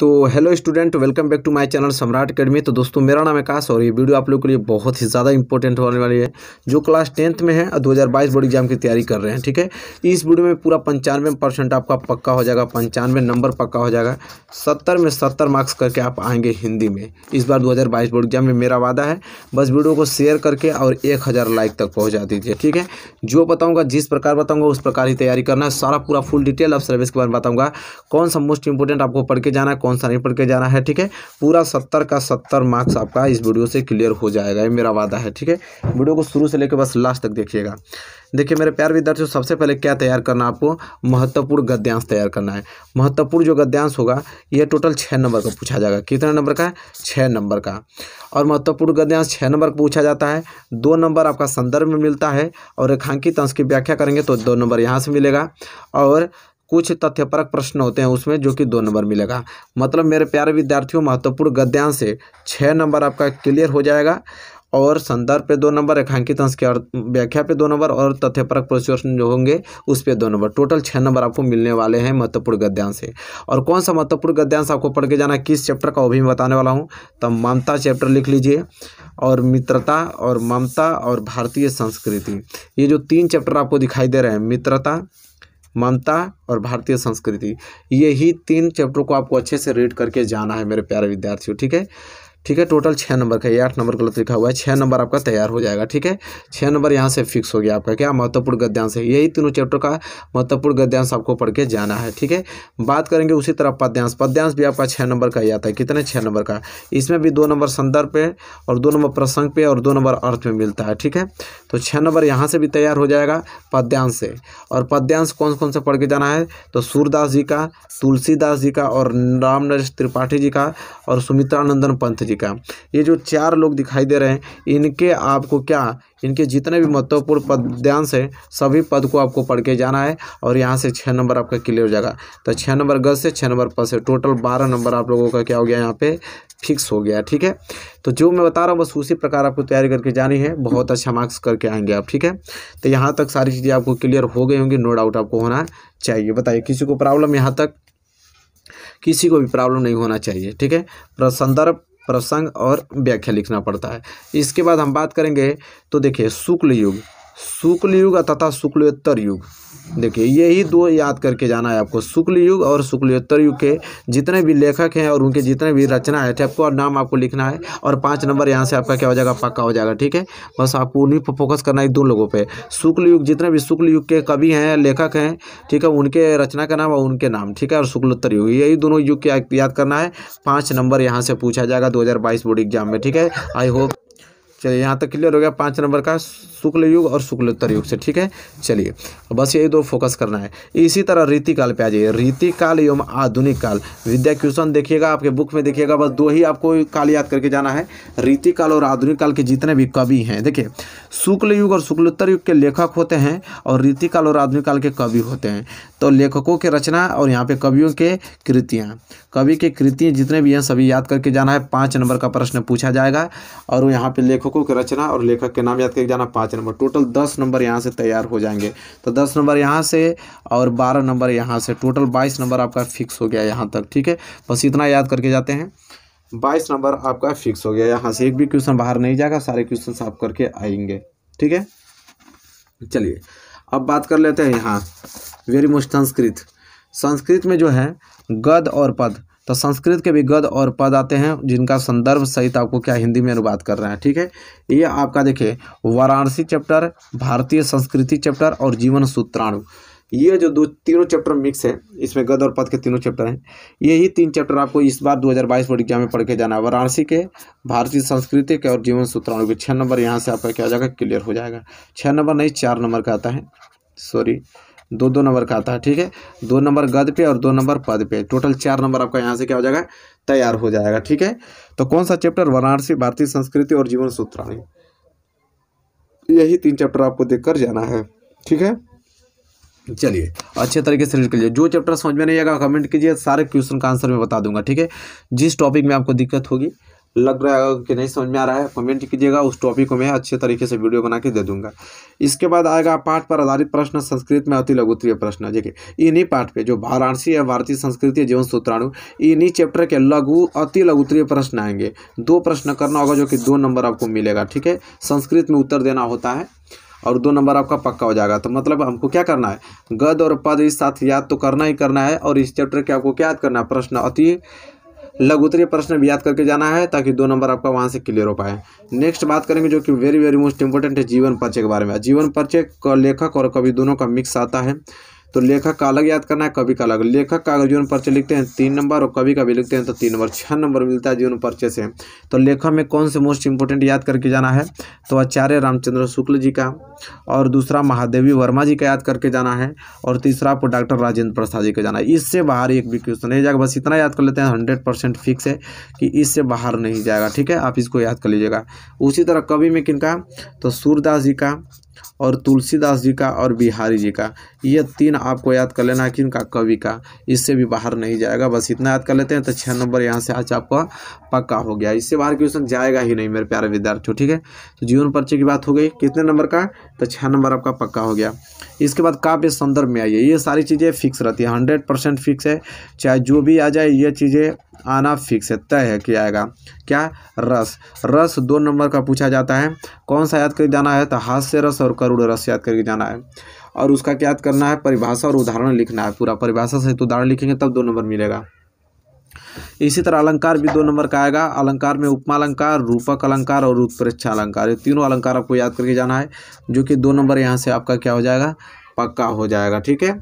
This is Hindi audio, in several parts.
तो hello student welcome back to my channel Samrat academy तो दोस्तों मेरा नाम आकाश और ये वीडियो आप लोगों के लिए बहुत ही ज़्यादा इंपॉर्टेंट होने वाली है जो क्लास टेंथ में है और 2022 बोर्ड एग्जाम की तैयारी कर रहे हैं ठीक है इस वीडियो में पूरा पंचानवे परसेंट आपका पक्का हो जाएगा पंचानवे नंबर पक्का हो जाएगा सत्तर में सत्तर मार्क्स करके आप आएंगे हिंदी में इस बार दो बोर्ड एग्जाम में मेरा वादा है बस वीडियो को शेयर करके और एक लाइक तक पहुँचा दीजिए ठीक है जो बताऊँगा जिस प्रकार बताऊँगा उस प्रकार ही तैयारी करना है सारा पूरा फुल डिटेल आप सर्विस के बारे में बताऊँगा कौन सा मोस्ट इंपॉर्टेंट आपको पढ़ के जाना है कौन सा नहीं पढ़ के जाना है ठीक है पूरा सत्तर का सत्तर मार्क्स आपका इस वीडियो से क्लियर हो जाएगा ये मेरा वादा है ठीक है वीडियो को शुरू से लेकर बस लास्ट तक देखिएगा देखिए मेरे प्यार विद्यार्थियों सबसे पहले क्या तैयार करना है आपको महत्वपूर्ण गद्यांश तैयार करना है महत्वपूर्ण जो गद्यांश होगा ये टोटल छः नंबर का पूछा जाएगा कितना नंबर का है छः नंबर का और महत्वपूर्ण गद्यांश छः नंबर का पूछा जाता है दो नंबर आपका संदर्भ में मिलता है और रेखांकित अंश की व्याख्या करेंगे तो दो नंबर यहाँ से मिलेगा और कुछ तथ्यपरक प्रश्न होते हैं उसमें जो कि दो नंबर मिलेगा मतलब मेरे प्यारे विद्यार्थियों महत्वपूर्ण गद्यांश से छः नंबर आपका क्लियर हो जाएगा और संदर्भ पे दो नंबर रेखांकित अंश के व्याख्या पे दो नंबर और तथ्यपरक प्रश्न जो होंगे उस पे दो नंबर टोटल छः नंबर आपको मिलने वाले हैं महत्वपूर्ण गद्यांश से और कौन सा महत्वपूर्ण गद्यांश आपको पढ़ के जाना किस चैप्टर का वो भी मैं बताने वाला हूँ तब ममता चैप्टर लिख लीजिए और मित्रता और ममता और भारतीय संस्कृति ये जो तीन चैप्टर आपको दिखाई दे रहे हैं मित्रता ममता और भारतीय संस्कृति यही तीन चैप्टर को आपको अच्छे से रीड करके जाना है मेरे प्यारे विद्यार्थियों ठीक है ठीक है टोटल छः नंबर का ये आठ नंबर गलत लिखा हुआ है छः नंबर आपका तैयार हो जाएगा ठीक है छः नंबर यहाँ से फिक्स हो गया आपका क्या महत्वपूर्ण गद्यांश है यही तीनों चैप्टर का महत्वपूर्ण गद्यांश आपको पढ़ के जाना है ठीक है बात करेंगे उसी तरह पद्यांश पद्यांश भी आपका छः नंबर का ही आता है कितने छः नंबर का इसमें भी दो नंबर संदर्भ पे और दो नंबर प्रसंग पे और दो नंबर अर्थ में मिलता है ठीक है तो छः नंबर यहाँ से भी तैयार हो जाएगा पद्यांश से और पद्यांश कौन कौन से पढ़ के जाना है तो सूरदास जी का तुलसीदास जी का और रामनरेश त्रिपाठी जी का और सुमित्रानंदन पंथ जी का ये जो चार लोग दिखाई दे रहे हैं इनके आपको क्या इनके जितने भी महत्वपूर्ण पद्यांश हैं सभी पद को आपको पढ़ के जाना है और यहाँ से छः नंबर आपका क्लियर हो जाएगा तो छः नंबर गज से छः नंबर पद से टोटल बारह नंबर आप लोगों का क्या हो गया यहाँ पे फिक्स हो गया ठीक है तो जो मैं बता रहा हूँ बस उसी प्रकार आपको तैयारी करके जानी है बहुत अच्छा मार्क्स करके आएंगे आप ठीक है तो यहाँ तक सारी चीज़ें आपको क्लियर हो गई होंगी नो डाउट आपको होना चाहिए बताइए किसी को प्रॉब्लम यहाँ तक किसी को भी प्रॉब्लम नहीं होना चाहिए ठीक है संदर्भ प्रसंग और व्याख्या लिखना पड़ता है इसके बाद हम बात करेंगे तो देखिए शुक्ल युग शुक्ल युग तथा शुक्लोत्तर युग देखिए यही दो याद करके जाना है आपको शुक्ल युग और शुक्लोत्तर युग के जितने भी लेखक हैं और उनके जितने भी रचना है आपको और नाम आपको लिखना है और पाँच नंबर यहाँ से आपका क्या हो जाएगा पक्का हो जाएगा ठीक है बस आपको उन्हीं पर फोकस करना है दो लोगों पर शुक्ल युग जितने भी शुक्ल युग के कवि हैं लेखक हैं ठीक है उनके रचना का नाम और उनके नाम ठीक है और शुक्लोत्तर युग यही दोनों युग के याद करना है पाँच नंबर यहाँ से पूछा जाएगा दो बोर्ड एग्जाम में ठीक है आई होप चलिए यहाँ तक क्लियर हो गया पाँच नंबर का शुक्ल युग और शुक्लोत्तर युग से ठीक है चलिए बस यही दो फोकस करना है इसी तरह रीतिकाल पे आ जाइए रीतिकाल एवं आधुनिक काल विद्या क्वेश्चन देखिएगा आपके बुक में देखिएगा बस दो ही आपको काल याद करके जाना है रीतिकाल और आधुनिक काल के जितने भी कवि हैं देखिए शुक्ल युग और शुक्लोत्तर युग के लेखक होते हैं और रीतिकाल और आधुनिक काल के कवि होते हैं तो लेखकों के रचना और यहाँ पे कवियों के कृतियाँ कवि के कृतियाँ जितने भी हैं सभी याद करके जाना है पाँच नंबर का प्रश्न पूछा जाएगा और यहाँ पे लेखकों के रचना और लेखक के नाम याद करके जाना पाँच पाँच नंबर टोटल दस नंबर यहाँ से तैयार हो जाएंगे तो दस नंबर यहाँ से और बारह नंबर यहाँ से टोटल बाईस नंबर आपका फिक्स हो गया यहाँ तक ठीक है बस इतना याद करके जाते हैं बाईस नंबर आपका फिक्स हो गया यहाँ से एक भी क्वेश्चन बाहर नहीं जाएगा सारे क्वेश्चन आप करके आएंगे ठीक है चलिए अब बात कर लेते हैं यहाँ वेरी मोस्ट संस्कृत संस्कृत में जो है गद और पद तो संस्कृत के भी गद और पद आते हैं जिनका संदर्भ सहित आपको क्या हिंदी में अनुवाद कर रहे हैं ठीक है ये आपका देखिए वाराणसी चैप्टर भारतीय संस्कृति चैप्टर और जीवन सूत्राणु ये जो दो तीनों चैप्टर मिक्स है इसमें गद और पद के तीनों चैप्टर हैं यही तीन चैप्टर आपको इस बार 2022 बोर्ड एग्जाम में पढ़ के जाना है वाराणसी के भारतीय संस्कृति के और जीवन सूत्राणु के छः नंबर यहाँ से आपका क्या हो जाएगा क्लियर हो जाएगा छः नंबर नहीं चार नंबर का आता है सॉरी दो दो नंबर का आता है ठीक है दो नंबर गद पे और दो नंबर पद पे टोटल चार नंबर आपका यहाँ से क्या हो जाएगा तैयार हो जाएगा ठीक है तो कौन सा चैप्टर वाराणसी भारतीय संस्कृति और जीवन सूत्राणी यही तीन चैप्टर आपको कर जाना है ठीक है चलिए अच्छे तरीके से रीड लीजिए जो चैप्टर समझ में नहीं आएगा कमेंट कीजिए सारे क्वेश्चन का आंसर मैं बता दूंगा ठीक है जिस टॉपिक में आपको दिक्कत होगी लग रहा है कि नहीं समझ में आ रहा है कमेंट कीजिएगा उस टॉपिक को मैं अच्छे तरीके से वीडियो बना के दे दूंगा इसके बाद आएगा पाठ पर आधारित प्रश्न संस्कृत में अति लघुत्रीय प्रश्न देखिए इन्हीं पाठ पे जो वाराणसी है भारतीय संस्कृति जीवन सूत्राणु इन्हीं चैप्टर के लघु अति लघुत्रीय प्रश्न आएंगे दो प्रश्न करना होगा जो कि दो नंबर आपको मिलेगा ठीक है संस्कृत में उत्तर देना होता है और दो नंबर आपका पक्का हो जाएगा तो मतलब हमको क्या करना है गद और पद इस साथ याद तो करना ही करना है और इस चैप्टर के आपको क्या याद करना है प्रश्न अति लघु उत्तरीय प्रश्न भी याद करके जाना है ताकि दो नंबर आपका वहाँ से क्लियर हो पाए नेक्स्ट बात करेंगे जो कि वेरी वेरी मोस्ट इंपॉर्टेंट है जीवन परिचय के बारे में जीवन परिचय का लेखक और कवि दोनों का मिक्स आता है तो लेखक का अलग याद करना है कवि का अलग लेखक का अगर जीवन परिचय लिखते हैं तीन नंबर और कवि का भी लिखते हैं तो तीन नंबर छः नंबर मिलता है जीवन परिचय से तो लेखक में कौन से मोस्ट इंपोर्टेंट याद करके जाना है तो आचार्य रामचंद्र शुक्ल जी का और दूसरा महादेवी वर्मा जी का याद करके जाना है और तीसरा आपको डॉक्टर राजेंद्र प्रसाद जी का जाना है इससे बाहर एक भी क्वेश्चन नहीं जाएगा बस इतना याद कर लेते हैं हंड्रेड परसेंट फिक्स है कि इससे बाहर नहीं जाएगा ठीक है आप इसको याद कर लीजिएगा उसी तरह कवि में किनका तो सूरदास जी का और तुलसीदास जी का और बिहारी जी का ये तीन आपको याद कर लेना कि उनका कवि का इससे भी बाहर नहीं जाएगा बस इतना याद कर लेते हैं तो छः नंबर यहाँ से आज आपका पक्का हो गया इससे बाहर क्वेश्चन जाएगा ही नहीं मेरे प्यारे विद्यार्थियों ठीक है तो जीवन पर्चे की बात हो गई कितने नंबर का तो छः नंबर आपका पक्का हो गया इसके बाद काव्य संदर्भ में आइए ये सारी चीज़ें फिक्स रहती है हंड्रेड फिक्स है चाहे जो भी आ जाए ये चीज़ें आना फिक्स है तय है कि आएगा क्या रस रस दो नंबर का पूछा जाता है कौन सा याद करके जाना है तो हास्य रस और करुण रस याद करके जाना है और उसका क्या याद करना है परिभाषा और उदाहरण लिखना है पूरा परिभाषा से तो उदाहरण लिखेंगे तब दो नंबर मिलेगा इसी तरह अलंकार भी दो नंबर का आएगा अलंकार में उपमा अलंकार रूपक अलंकार और उत्प्रेक्षा अलंकार ये तीनों अलंकार आपको याद करके जाना है जो कि दो नंबर यहाँ से आपका क्या हो जाएगा पक्का हो जाएगा ठीक है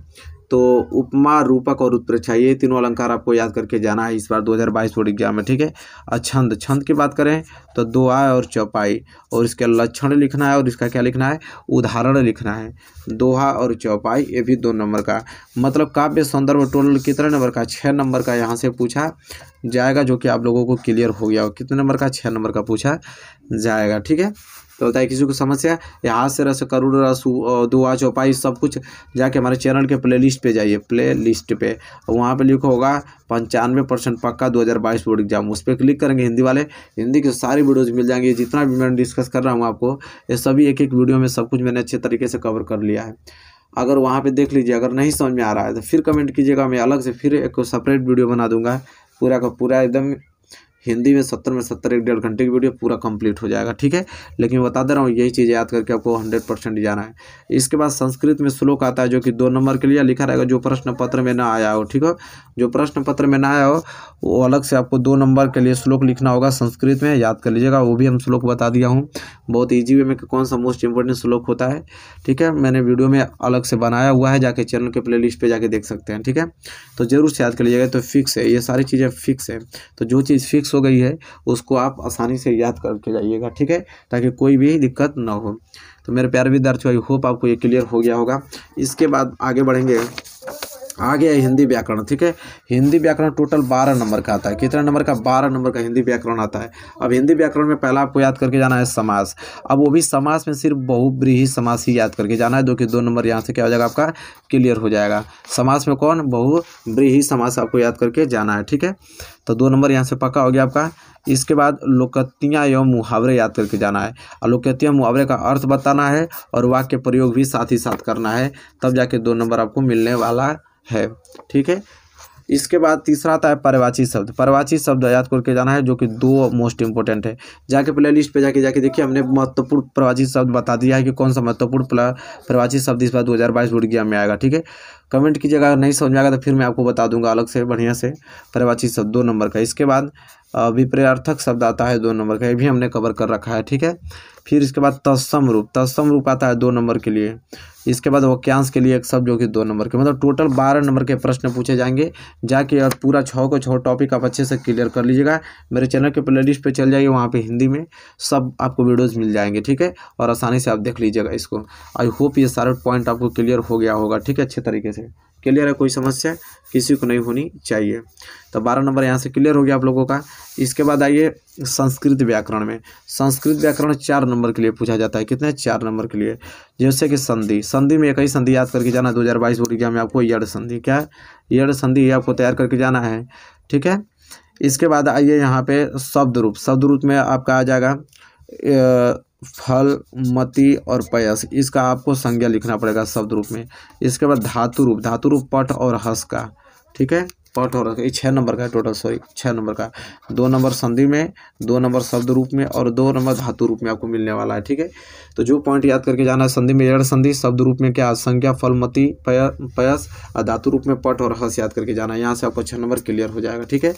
तो उपमा रूपक और उत्प्रेक्षा ये तीनों अलंकार आपको याद करके जाना है इस बार 2022 हज़ार एग्जाम में ठीक है और छंद छंद की बात करें तो दोहा और चौपाई और इसके लक्षण लिखना है और इसका क्या लिखना है उदाहरण लिखना है दोहा और चौपाई ये भी दो नंबर का मतलब काव्य संदर्भ टोटल कितने नंबर का छः नंबर का यहाँ से पूछा जाएगा जो कि आप लोगों को क्लियर हो गया हो कितने नंबर का छः नंबर का पूछा जाएगा ठीक है तो होता है किसी को समस्या या हाथ से रस करुड़ रस दुआ चौपाई सब कुछ जाके हमारे चैनल के प्ले लिस्ट पर जाइए प्ले लिस्ट पे वहाँ पर लिखो होगा पंचानवे परसेंट पक्का दो हज़ार बाईस बोर्ड एग्जाम उस पर क्लिक करेंगे हिंदी वाले हिंदी के सारी वीडियोज़ मिल जाएंगे जितना भी मैं डिस्कस कर रहा हूँ आपको ये सभी एक एक वीडियो में सब कुछ मैंने अच्छे तरीके से कवर कर लिया है अगर वहाँ पर देख लीजिए अगर नहीं समझ में आ रहा है तो फिर कमेंट कीजिएगा मैं अलग से फिर एक सेपरेट वीडियो बना दूंगा पूरा का पूरा एकदम हिंदी में सत्तर में सत्तर एक डेढ़ घंटे की वीडियो पूरा कंप्लीट हो जाएगा ठीक है लेकिन बता दे रहा हूँ यही चीज़ याद करके आपको हंड्रेड परसेंट जाना है इसके बाद संस्कृत में श्लोक आता है जो कि दो नंबर के लिए लिखा रहेगा जो प्रश्न पत्र में ना आया हो ठीक है जो प्रश्न पत्र में ना आया हो वो अलग से आपको दो नंबर के लिए श्लोक लिखना होगा संस्कृत में याद कर लीजिएगा वो भी हम श्लोक बता दिया हूँ बहुत ईजी वे में कौन सा मोस्ट इंपॉर्टेंट श्लोक होता है ठीक है मैंने वीडियो में अलग से बनाया हुआ है जाके चैनल के प्ले लिस्ट पर जाके देख सकते हैं ठीक है तो जरूर से याद कर लीजिएगा तो फिक्स है ये सारी चीज़ें फिक्स है तो जो चीज़ फिक्स हो गई है उसको आप आसानी से याद करके जाइएगा ठीक है ताकि कोई भी दिक्कत ना हो तो मेरे प्यारे विद्यार्थियों आई होप आपको ये क्लियर हो गया होगा इसके बाद आगे बढ़ेंगे आगे गया हिंदी व्याकरण ठीक है हिंदी व्याकरण टोटल बारह नंबर का आता है कितना नंबर का बारह नंबर का हिंदी व्याकरण आता है अब हिंदी व्याकरण में पहला आपको याद करके जाना है समास अब वो भी समास में सिर्फ बहुब्रीही समास ही याद करके जाना है जो कि दो नंबर यहाँ से क्या हो जाएगा आपका क्लियर हो जाएगा समास में कौन बहुब्रीही समास आपको याद करके जाना है ठीक है तो दो नंबर यहाँ से पक्का हो गया आपका इसके बाद लोकतियाँ एवं मुहावरे याद करके जाना है और लोकतियाँ मुहावरे का अर्थ बताना है और वाक्य प्रयोग भी साथ ही साथ करना है तब जाके दो नंबर आपको मिलने वाला है ठीक है इसके बाद तीसरा आता है परवाची शब्द परवाची शब्द याद करके जाना है जो कि दो मोस्ट इंपॉर्टेंट है जाके प्ले लिस्ट पे जाके जाके देखिए हमने महत्वपूर्ण प्रवाची शब्द बता दिया है कि कौन सा महत्वपूर्ण प्रवाची शब्द इस बार 2022 हज़ार बाईस में आएगा ठीक है कमेंट कीजिएगा अगर नहीं समझ में आएगा तो फिर मैं आपको बता दूंगा अलग से बढ़िया से पर्यवाची शब्द दो नंबर का इसके बाद विपर्यार्थक शब्द आता है दो नंबर का ये भी हमने कवर कर रखा है ठीक है फिर इसके बाद तत्सम रूप तत्सम रूप आता है दो नंबर के लिए इसके बाद वाक्यांश के लिए एक शब्द जो कि दो नंबर के मतलब टोटल बारह नंबर के प्रश्न पूछे जाएंगे जाके और पूरा छः को छः टॉपिक आप अच्छे से क्लियर कर लीजिएगा मेरे चैनल के प्ले लिस्ट पर चल जाइए वहाँ पर हिंदी में सब आपको वीडियोज़ मिल जाएंगे ठीक है और आसानी से आप देख लीजिएगा इसको आई होप ये सारे पॉइंट आपको क्लियर हो गया होगा ठीक है अच्छे तरीके से थे क्लियर है कोई समस्या किसी को नहीं होनी चाहिए तो बारह नंबर यहाँ से क्लियर हो गया आप लोगों का इसके बाद आइए संस्कृत व्याकरण में संस्कृत व्याकरण चार नंबर के लिए पूछा जाता है कितने चार नंबर के लिए जैसे कि संधि संधि में एक ही संधि याद करके जाना दो हज़ार बाईस बोलिए हमें आपको यड़ संधि क्या यड़ संधि ये आपको तैयार करके जाना है ठीक है इसके बाद आइए यहाँ पर शब्द रूप शब्द रूप में आपका आ जाएगा फल मति और पयस इसका आपको संज्ञा लिखना पड़ेगा शब्द रूप में इसके बाद धातु रूप धातु रूप पट और हस का ठीक है पट हो रखा है छः नंबर का टोटल सॉरी छः नंबर का दो नंबर संधि में दो नंबर शब्द रूप में और दो नंबर धातु रूप में आपको मिलने वाला है ठीक है तो जो पॉइंट याद करके जाना है संधि में जड़ संधि शब्द रूप में क्या संख्या फलमति पय पयस और धातु रूप में पट और हस याद करके जाना है यहाँ से आपको छः नंबर क्लियर हो जाएगा ठीक है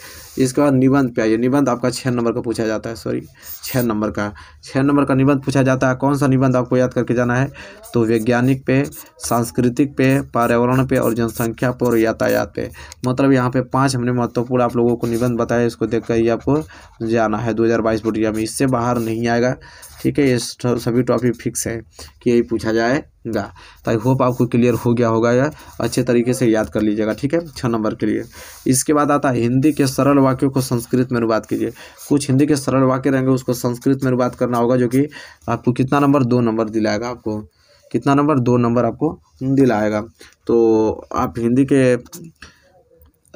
इसके बाद निबंध पे आइए निबंध आपका छः नंबर का पूछा जाता है सॉरी छः नंबर का छः नंबर का निबंध पूछा जाता है कौन सा निबंध आपको याद करके जाना है तो वैज्ञानिक पे सांस्कृतिक पे पर्यावरण पे और जनसंख्या पे और यातायात पे मतलब यहाँ यहाँ पे पांच हमने महत्वपूर्ण आप लोगों को निबंध बताया इसको देख कर ही आपको जाना है 2022 बोर्डिया में इससे बाहर नहीं आएगा ठीक है ये सभी टॉपिक फिक्स है कि यही पूछा जाएगा तो आई होप आपको क्लियर हो गया होगा या अच्छे तरीके से याद कर लीजिएगा ठीक है छः नंबर के लिए इसके बाद आता है हिंदी के सरल वाक्यों को संस्कृत में अनुवाद कीजिए कुछ हिंदी के सरल वाक्य रहेंगे उसको संस्कृत में अनुवाद करना होगा जो कि आपको कितना नंबर दो नंबर दिलाएगा आपको कितना नंबर दो नंबर आपको दिलाएगा तो आप हिंदी के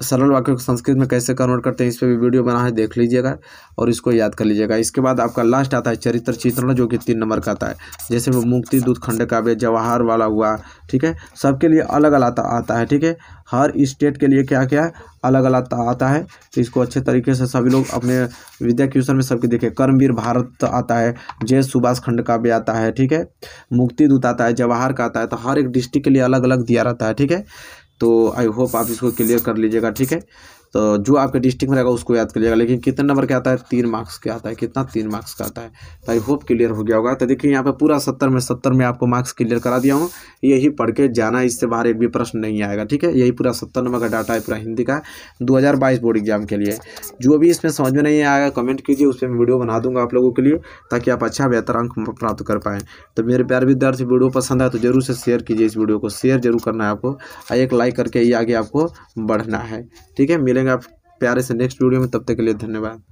सरल वाक्यों को संस्कृत में कैसे कन्वर्ट करते हैं इस पर भी वीडियो बना है देख लीजिएगा और इसको याद कर लीजिएगा इसके बाद आपका लास्ट आता है चरित्र चित्रण जो कि तीन नंबर का आता है जैसे वो मुक्ति दूध खंड काव्य जवाहर वाला हुआ ठीक है सबके लिए अलग अलग आता है ठीक है हर स्टेट के लिए क्या क्या अलग अलग आता है तो इसको अच्छे तरीके से सभी लोग अपने विद्या क्यूशन में सबके देखें कर्मवीर भारत आता है जय सुभाष खंड काव्य आता है ठीक है मुक्ति दूत आता है जवाहर का आता है तो हर एक डिस्ट्रिक्ट के लिए अलग अलग दिया रहता है ठीक है तो आई होप आप इसको क्लियर कर लीजिएगा ठीक है तो जो आपके डिस्ट्रिक्ट में रहेगा उसको याद करिएगा लेकिन कितने नंबर का आता है तीन मार्क्स के आता है कितना तीन मार्क्स का आता है तो आई होप क्लियर हो गया होगा तो देखिए यहाँ पे पूरा सत्तर में सत्तर में आपको मार्क्स क्लियर करा दिया हूँ यही पढ़ के जाना इससे बाहर एक भी प्रश्न नहीं आएगा ठीक है यही पूरा सत्तर नंबर का डाटा है पूरा हिंदी का दो बोर्ड एग्जाम के लिए जो भी इसमें समझ में नहीं आएगा कमेंट कीजिए उस पर मैं वीडियो बना दूंगा आप लोगों के लिए ताकि आप अच्छा बेहतर अंक प्राप्त कर पाएँ तो मेरे प्यार विद्यार्थी वीडियो पसंद आए तो जरूर से शेयर कीजिए इस वीडियो को शेयर जरूर करना है आपको एक लाइक करके ही आगे आपको बढ़ना है ठीक है मिले मिलेंगे आप प्यारे से नेक्स्ट वीडियो में तब तक के लिए धन्यवाद